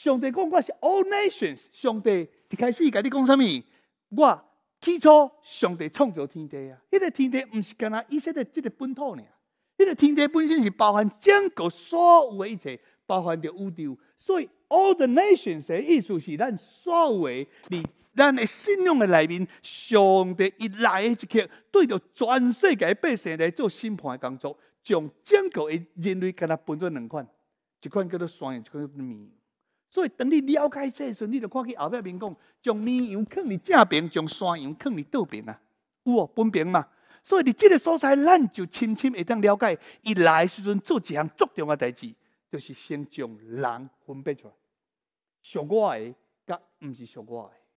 上帝讲我是 All Nations，上帝一开始甲你讲什么？我起初上帝创造天地啊，迄个天地毋是干呐，伊说得即个本土呢。迄个天地本身是包含整个所有的一切，包含着宇宙。所以 All the Nations 的意思是咱所有哩，咱的信仰的内面，上帝一来一刻，对着全世界百姓来做审判的工作，将整个人类干呐分做两款，一款叫做善，一款叫做恶。所以等你了解这时，你就看见后壁面讲，将面羊放伫正边，将山羊放伫倒边啊，有哦，分别嘛。所以伫即个所在，咱就深深会当了解，伊来时阵做一项足重诶代志，就是先将人分辨出来，属我诶，甲毋是属我诶。